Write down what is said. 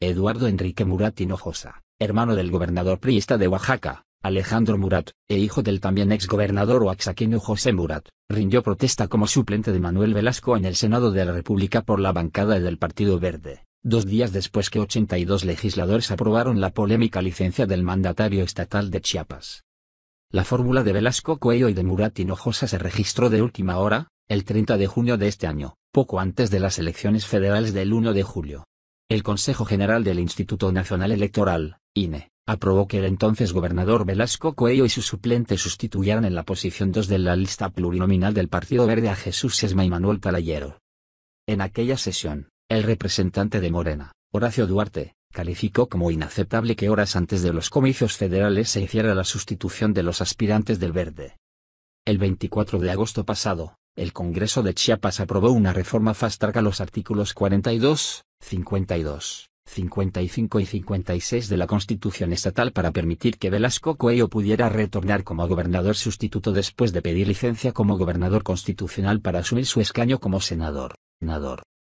Eduardo Enrique Murat Hinojosa, hermano del gobernador priista de Oaxaca, Alejandro Murat, e hijo del también ex gobernador José Murat, rindió protesta como suplente de Manuel Velasco en el Senado de la República por la bancada del Partido Verde, dos días después que 82 legisladores aprobaron la polémica licencia del mandatario estatal de Chiapas. La fórmula de Velasco Cuello y de Murat Hinojosa se registró de última hora, el 30 de junio de este año, poco antes de las elecciones federales del 1 de julio, el Consejo General del Instituto Nacional Electoral, INE, aprobó que el entonces gobernador Velasco Coello y su suplente sustituyeran en la posición 2 de la lista plurinominal del Partido Verde a Jesús Sesma y Manuel Talayero. En aquella sesión, el representante de Morena, Horacio Duarte, calificó como inaceptable que horas antes de los comicios federales se hiciera la sustitución de los aspirantes del Verde. El 24 de agosto pasado, el Congreso de Chiapas aprobó una reforma fast track a los artículos 42, 52, 55 y 56 de la Constitución Estatal para permitir que Velasco Coello pudiera retornar como gobernador sustituto después de pedir licencia como gobernador constitucional para asumir su escaño como senador.